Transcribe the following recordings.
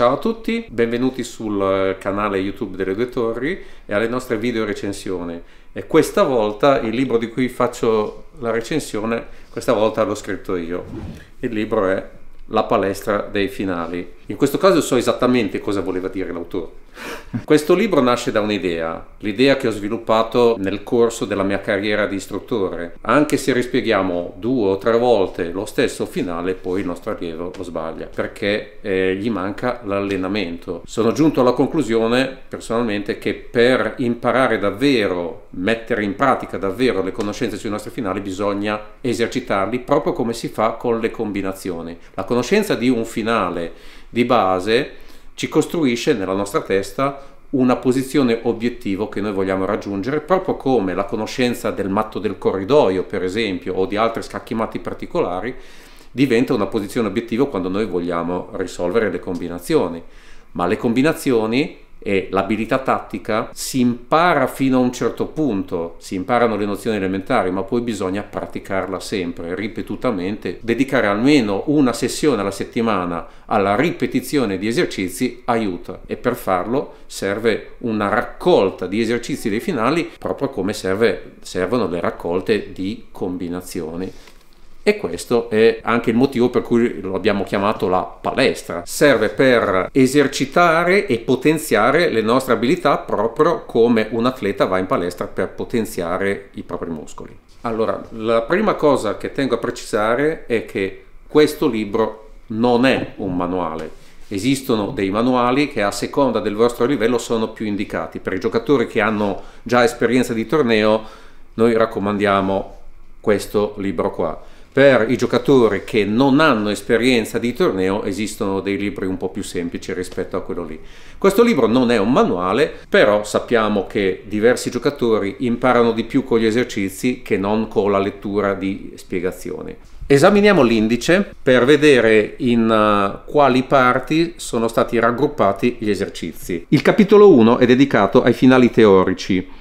Ciao a tutti, benvenuti sul eh, canale YouTube delle Due Torri e alle nostre video recensioni. E questa volta il libro di cui faccio la recensione, questa volta l'ho scritto io. Il libro è La palestra dei finali. In questo caso so esattamente cosa voleva dire l'autore questo libro nasce da un'idea, l'idea che ho sviluppato nel corso della mia carriera di istruttore. Anche se rispieghiamo due o tre volte lo stesso finale, poi il nostro allievo lo sbaglia perché eh, gli manca l'allenamento. Sono giunto alla conclusione personalmente che per imparare davvero, mettere in pratica davvero le conoscenze sui nostri finali bisogna esercitarli proprio come si fa con le combinazioni. La conoscenza di un finale di base ci costruisce nella nostra testa una posizione obiettivo che noi vogliamo raggiungere, proprio come la conoscenza del matto del corridoio, per esempio, o di altri scacchi matti particolari, diventa una posizione obiettivo quando noi vogliamo risolvere le combinazioni. Ma le combinazioni e l'abilità tattica si impara fino a un certo punto, si imparano le nozioni elementari, ma poi bisogna praticarla sempre, ripetutamente, dedicare almeno una sessione alla settimana alla ripetizione di esercizi aiuta e per farlo serve una raccolta di esercizi dei finali, proprio come serve, servono le raccolte di combinazioni e questo è anche il motivo per cui lo abbiamo chiamato la palestra. Serve per esercitare e potenziare le nostre abilità proprio come un atleta va in palestra per potenziare i propri muscoli. Allora, la prima cosa che tengo a precisare è che questo libro non è un manuale. Esistono dei manuali che a seconda del vostro livello sono più indicati. Per i giocatori che hanno già esperienza di torneo, noi raccomandiamo questo libro qua per i giocatori che non hanno esperienza di torneo esistono dei libri un po' più semplici rispetto a quello lì. Questo libro non è un manuale, però sappiamo che diversi giocatori imparano di più con gli esercizi che non con la lettura di spiegazioni. Esaminiamo l'indice per vedere in eh, quali parti sono stati raggruppati gli esercizi. Il capitolo 1 è dedicato ai finali teorici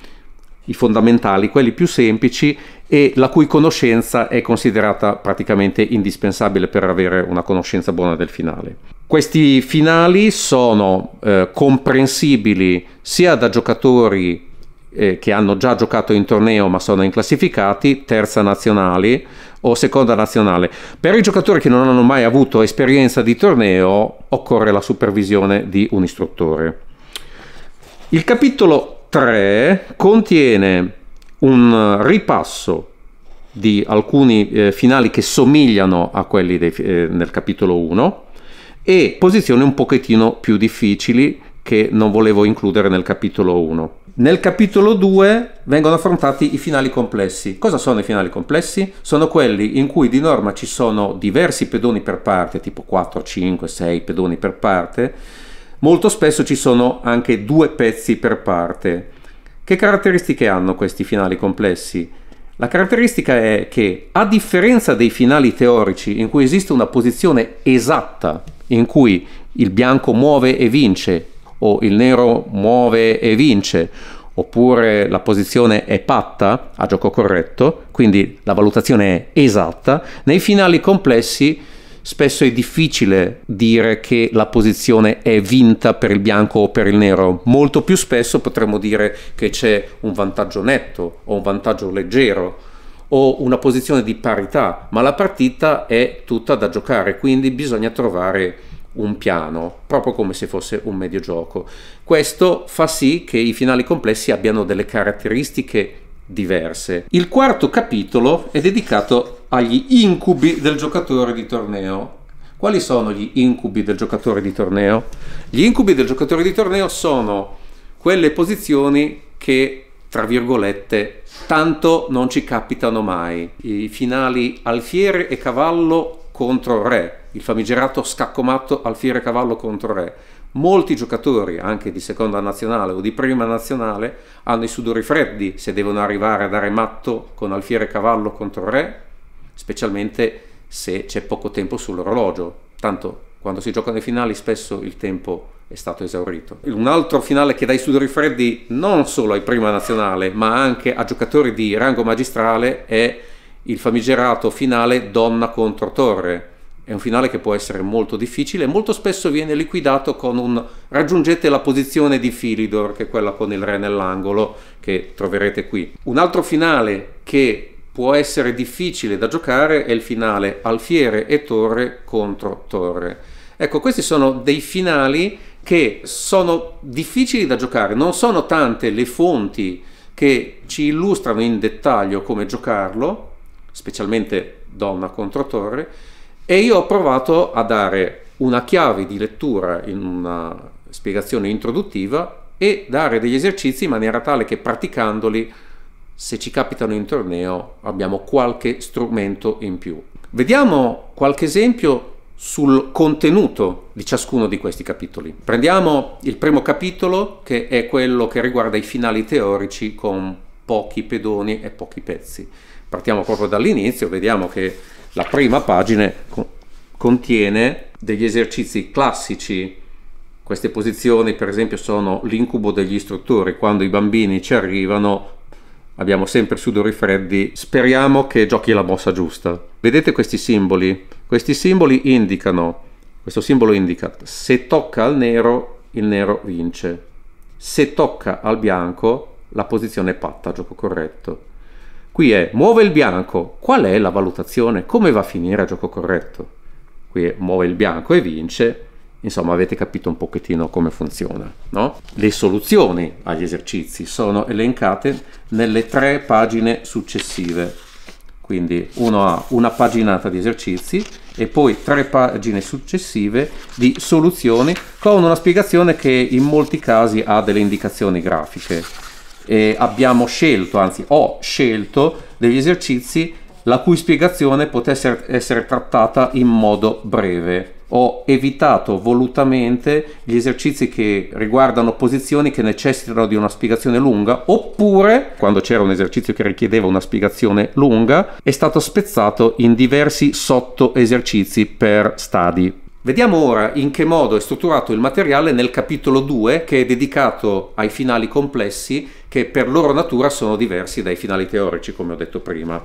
i fondamentali, quelli più semplici e la cui conoscenza è considerata praticamente indispensabile per avere una conoscenza buona del finale. Questi finali sono eh, comprensibili sia da giocatori eh, che hanno già giocato in torneo ma sono in classificati, terza nazionale o seconda nazionale. Per i giocatori che non hanno mai avuto esperienza di torneo occorre la supervisione di un istruttore. Il capitolo 3 contiene un ripasso di alcuni eh, finali che somigliano a quelli dei, eh, nel capitolo 1 e posizioni un pochettino più difficili che non volevo includere nel capitolo 1. Nel capitolo 2 vengono affrontati i finali complessi. Cosa sono i finali complessi? Sono quelli in cui di norma ci sono diversi pedoni per parte, tipo 4, 5, 6 pedoni per parte, Molto spesso ci sono anche due pezzi per parte. Che caratteristiche hanno questi finali complessi? La caratteristica è che, a differenza dei finali teorici, in cui esiste una posizione esatta, in cui il bianco muove e vince, o il nero muove e vince, oppure la posizione è patta a gioco corretto, quindi la valutazione è esatta, nei finali complessi spesso è difficile dire che la posizione è vinta per il bianco o per il nero, molto più spesso potremmo dire che c'è un vantaggio netto o un vantaggio leggero o una posizione di parità, ma la partita è tutta da giocare, quindi bisogna trovare un piano, proprio come se fosse un medio gioco. Questo fa sì che i finali complessi abbiano delle caratteristiche diverse. Il quarto capitolo è dedicato agli incubi del giocatore di torneo. Quali sono gli incubi del giocatore di torneo? Gli incubi del giocatore di torneo sono quelle posizioni che, tra virgolette, tanto non ci capitano mai. I finali alfiere e cavallo contro re, il famigerato scaccomatto alfiere e cavallo contro re molti giocatori, anche di seconda nazionale o di prima nazionale, hanno i sudori freddi se devono arrivare a dare matto con alfiere cavallo contro re, specialmente se c'è poco tempo sull'orologio. Tanto quando si giocano i finali spesso il tempo è stato esaurito. Un altro finale che dà i sudori freddi non solo ai prima nazionale, ma anche a giocatori di rango magistrale è il famigerato finale donna contro torre è un finale che può essere molto difficile e molto spesso viene liquidato con un raggiungete la posizione di Filidor, che è quella con il re nell'angolo, che troverete qui. Un altro finale che può essere difficile da giocare è il finale alfiere e torre contro torre. Ecco, questi sono dei finali che sono difficili da giocare, non sono tante le fonti che ci illustrano in dettaglio come giocarlo, specialmente donna contro torre, e io ho provato a dare una chiave di lettura in una spiegazione introduttiva e dare degli esercizi in maniera tale che praticandoli, se ci capitano in torneo, abbiamo qualche strumento in più. Vediamo qualche esempio sul contenuto di ciascuno di questi capitoli. Prendiamo il primo capitolo che è quello che riguarda i finali teorici con pochi pedoni e pochi pezzi. Partiamo proprio dall'inizio, vediamo che la prima pagina contiene degli esercizi classici. Queste posizioni, per esempio, sono l'incubo degli istruttori. Quando i bambini ci arrivano, abbiamo sempre sudori freddi. Speriamo che giochi la mossa giusta. Vedete questi simboli? Questi simboli indicano, questo simbolo indica, se tocca al nero, il nero vince. Se tocca al bianco, la posizione è patta, gioco corretto. Qui è muove il bianco, qual è la valutazione? Come va a finire a gioco corretto? Qui è muove il bianco e vince, insomma avete capito un pochettino come funziona. No? Le soluzioni agli esercizi sono elencate nelle tre pagine successive. Quindi uno ha una paginata di esercizi e poi tre pagine successive di soluzioni con una spiegazione che in molti casi ha delle indicazioni grafiche eh, abbiamo scelto, anzi ho scelto degli esercizi la cui spiegazione potesse essere trattata in modo breve. Ho evitato volutamente gli esercizi che riguardano posizioni che necessitano di una spiegazione lunga, oppure, quando c'era un esercizio che richiedeva una spiegazione lunga, è stato spezzato in diversi sotto esercizi per stadi. Vediamo ora in che modo è strutturato il materiale nel capitolo 2 che è dedicato ai finali complessi che per loro natura sono diversi dai finali teorici come ho detto prima.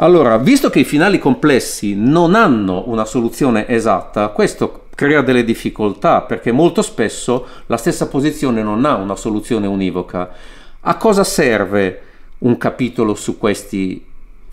Allora, visto che i finali complessi non hanno una soluzione esatta, questo crea delle difficoltà perché molto spesso la stessa posizione non ha una soluzione univoca. A cosa serve un capitolo su questi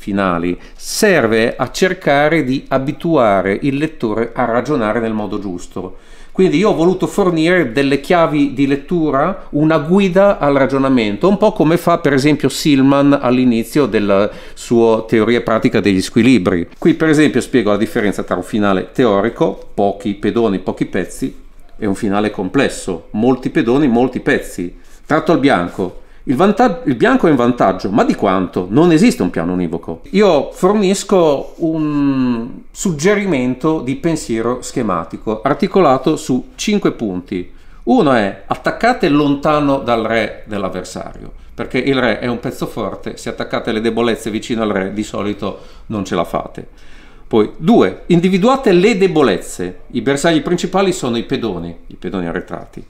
finali, serve a cercare di abituare il lettore a ragionare nel modo giusto. Quindi io ho voluto fornire delle chiavi di lettura, una guida al ragionamento, un po' come fa per esempio Silman all'inizio della sua teoria pratica degli squilibri. Qui per esempio spiego la differenza tra un finale teorico, pochi pedoni, pochi pezzi, e un finale complesso, molti pedoni, molti pezzi. Tratto al bianco, il, vantag- il bianco è in vantaggio, ma di quanto? Non esiste un piano univoco. Io fornisco un suggerimento di pensiero schematico articolato su cinque punti. Uno è attaccate lontano dal re dell'avversario, perché il re è un pezzo forte, se attaccate le debolezze vicino al re di solito non ce la fate. Poi, due, individuate le debolezze. I bersagli principali sono i pedoni, i pedoni arretrati.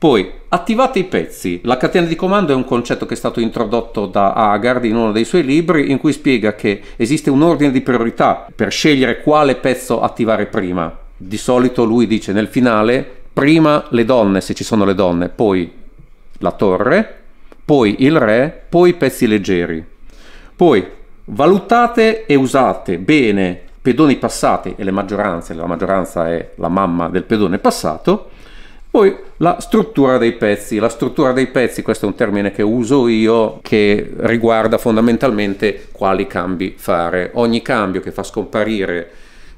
Poi attivate i pezzi. La catena di comando è un concetto che è stato introdotto da Agard in uno dei suoi libri in cui spiega che esiste un ordine di priorità per scegliere quale pezzo attivare prima. Di solito lui dice nel finale prima le donne se ci sono le donne, poi la torre, poi il re, poi i pezzi leggeri. Poi valutate e usate bene pedoni passati e le maggioranze, la maggioranza è la mamma del pedone passato poi la struttura dei pezzi. La struttura dei pezzi, questo è un termine che uso io, che riguarda fondamentalmente quali cambi fare. Ogni cambio che fa scomparire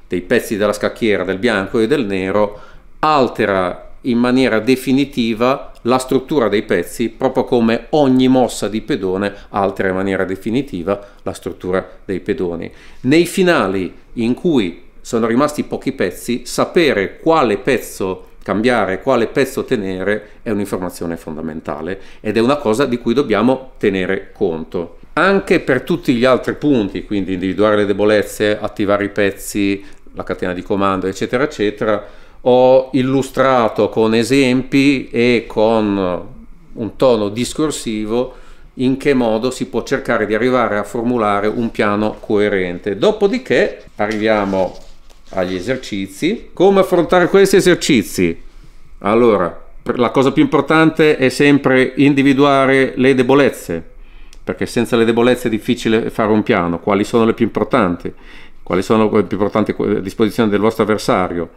dei pezzi della scacchiera del bianco e del nero altera in maniera definitiva la struttura dei pezzi, proprio come ogni mossa di pedone altera in maniera definitiva la struttura dei pedoni. Nei finali in cui sono rimasti pochi pezzi, sapere quale pezzo cambiare quale pezzo tenere è un'informazione fondamentale ed è una cosa di cui dobbiamo tenere conto. Anche per tutti gli altri punti, quindi individuare le debolezze, attivare i pezzi, la catena di comando, eccetera, eccetera, ho illustrato con esempi e con un tono discorsivo in che modo si può cercare di arrivare a formulare un piano coerente. Dopodiché arriviamo agli esercizi. Come affrontare questi esercizi? Allora, la cosa più importante è sempre individuare le debolezze, perché senza le debolezze è difficile fare un piano. Quali sono le più importanti? Quali sono le più importanti a disposizione del vostro avversario?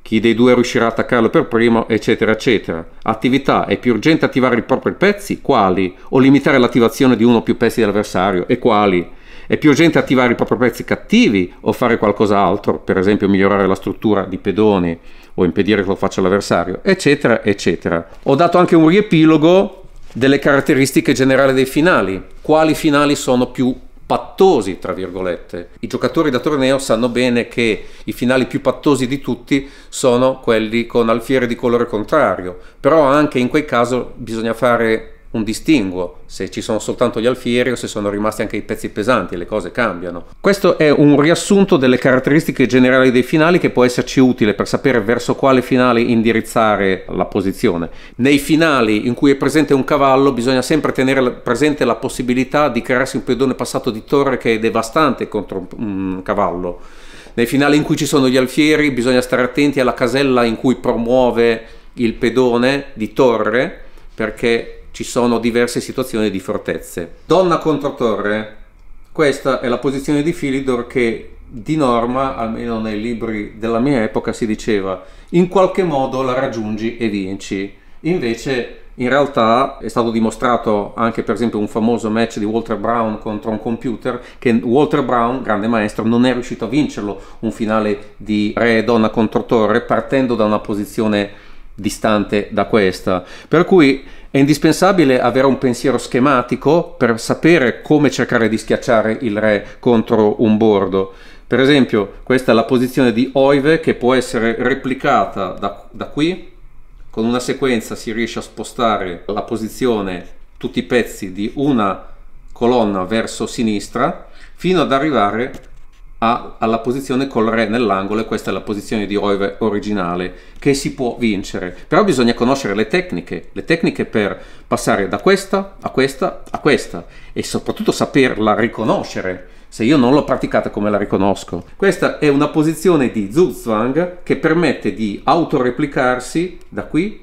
Chi dei due riuscirà a attaccarlo per primo, eccetera, eccetera. Attività, è più urgente attivare i propri pezzi? Quali? O limitare l'attivazione di uno o più pezzi dell'avversario? E quali? È più urgente attivare i propri pezzi cattivi o fare qualcos'altro, per esempio migliorare la struttura di pedoni o impedire che lo faccia l'avversario, eccetera, eccetera. Ho dato anche un riepilogo delle caratteristiche generali dei finali, quali finali sono più pattosi, tra virgolette. I giocatori da torneo sanno bene che i finali più pattosi di tutti sono quelli con alfiere di colore contrario, però anche in quel caso bisogna fare un distinguo se ci sono soltanto gli alfieri o se sono rimasti anche i pezzi pesanti, le cose cambiano. Questo è un riassunto delle caratteristiche generali dei finali che può esserci utile per sapere verso quale finale indirizzare la posizione. Nei finali in cui è presente un cavallo bisogna sempre tenere presente la possibilità di crearsi un pedone passato di torre che è devastante contro un cavallo. Nei finali in cui ci sono gli alfieri bisogna stare attenti alla casella in cui promuove il pedone di torre perché ci sono diverse situazioni di fortezze. Donna contro torre, questa è la posizione di Filidor che di norma, almeno nei libri della mia epoca, si diceva in qualche modo la raggiungi e vinci. Invece in realtà è stato dimostrato anche per esempio un famoso match di Walter Brown contro un computer che Walter Brown, grande maestro, non è riuscito a vincerlo, un finale di re e donna contro torre partendo da una posizione distante da questa. Per cui è indispensabile avere un pensiero schematico per sapere come cercare di schiacciare il re contro un bordo. Per esempio, questa è la posizione di Oive che può essere replicata da, da qui. Con una sequenza si riesce a spostare la posizione, tutti i pezzi di una colonna verso sinistra, fino ad arrivare a, alla posizione col re nell'angolo e questa è la posizione di Roive originale che si può vincere. Però bisogna conoscere le tecniche, le tecniche per passare da questa a questa a questa e soprattutto saperla riconoscere se io non l'ho praticata come la riconosco. Questa è una posizione di Zugzwang che permette di autoreplicarsi da qui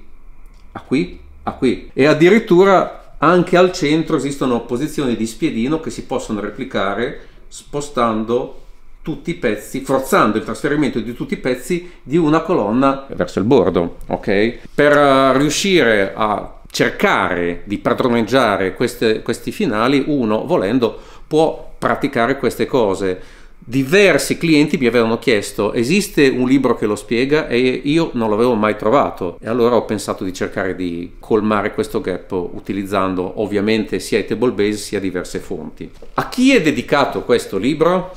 a qui a qui e addirittura anche al centro esistono posizioni di spiedino che si possono replicare spostando tutti i pezzi, forzando il trasferimento di tutti i pezzi di una colonna verso il bordo, ok? Per uh, riuscire a cercare di padroneggiare queste, questi finali, uno volendo può praticare queste cose. Diversi clienti mi avevano chiesto, esiste un libro che lo spiega e io non l'avevo mai trovato e allora ho pensato di cercare di colmare questo gap utilizzando ovviamente sia i table base sia diverse fonti. A chi è dedicato questo libro?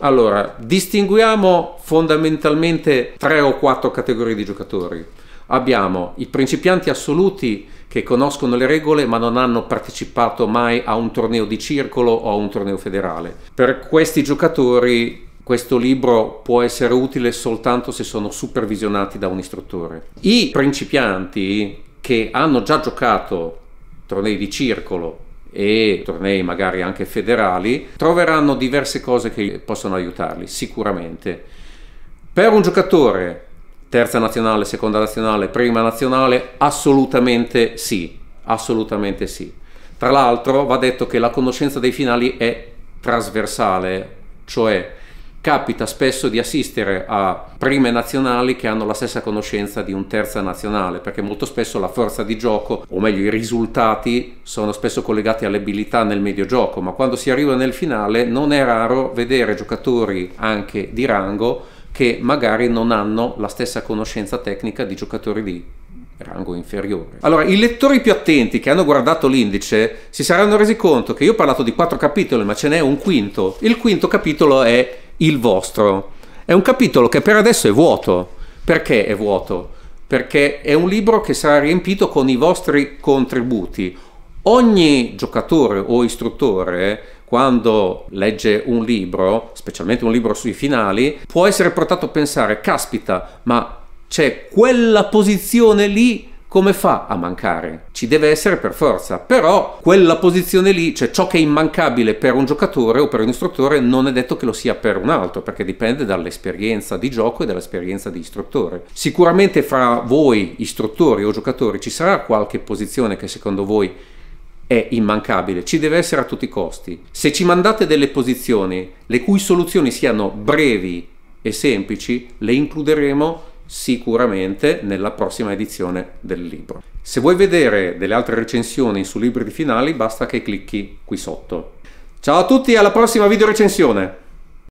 Allora, distinguiamo fondamentalmente tre o quattro categorie di giocatori. Abbiamo i principianti assoluti che conoscono le regole ma non hanno partecipato mai a un torneo di circolo o a un torneo federale. Per questi giocatori questo libro può essere utile soltanto se sono supervisionati da un istruttore. I principianti che hanno già giocato tornei di circolo e tornei magari anche federali, troveranno diverse cose che possono aiutarli, sicuramente. Per un giocatore, terza nazionale, seconda nazionale, prima nazionale, assolutamente sì, assolutamente sì. Tra l'altro va detto che la conoscenza dei finali è trasversale, cioè capita spesso di assistere a prime nazionali che hanno la stessa conoscenza di un terza nazionale, perché molto spesso la forza di gioco, o meglio i risultati, sono spesso collegati alle abilità nel medio gioco, ma quando si arriva nel finale non è raro vedere giocatori anche di rango che magari non hanno la stessa conoscenza tecnica di giocatori di rango inferiore. Allora, i lettori più attenti che hanno guardato l'indice si saranno resi conto che io ho parlato di quattro capitoli, ma ce n'è un quinto. Il quinto capitolo è il vostro. È un capitolo che per adesso è vuoto. Perché è vuoto? Perché è un libro che sarà riempito con i vostri contributi. Ogni giocatore o istruttore quando legge un libro, specialmente un libro sui finali, può essere portato a pensare, caspita, ma c'è quella posizione lì come fa a mancare? Ci deve essere per forza, però quella posizione lì, cioè ciò che è immancabile per un giocatore o per un istruttore, non è detto che lo sia per un altro, perché dipende dall'esperienza di gioco e dall'esperienza di istruttore. Sicuramente fra voi, istruttori o giocatori, ci sarà qualche posizione che secondo voi è immancabile, ci deve essere a tutti i costi. Se ci mandate delle posizioni le cui soluzioni siano brevi e semplici, le includeremo sicuramente nella prossima edizione del libro. Se vuoi vedere delle altre recensioni su libri di finali basta che clicchi qui sotto. Ciao a tutti e alla prossima video recensione!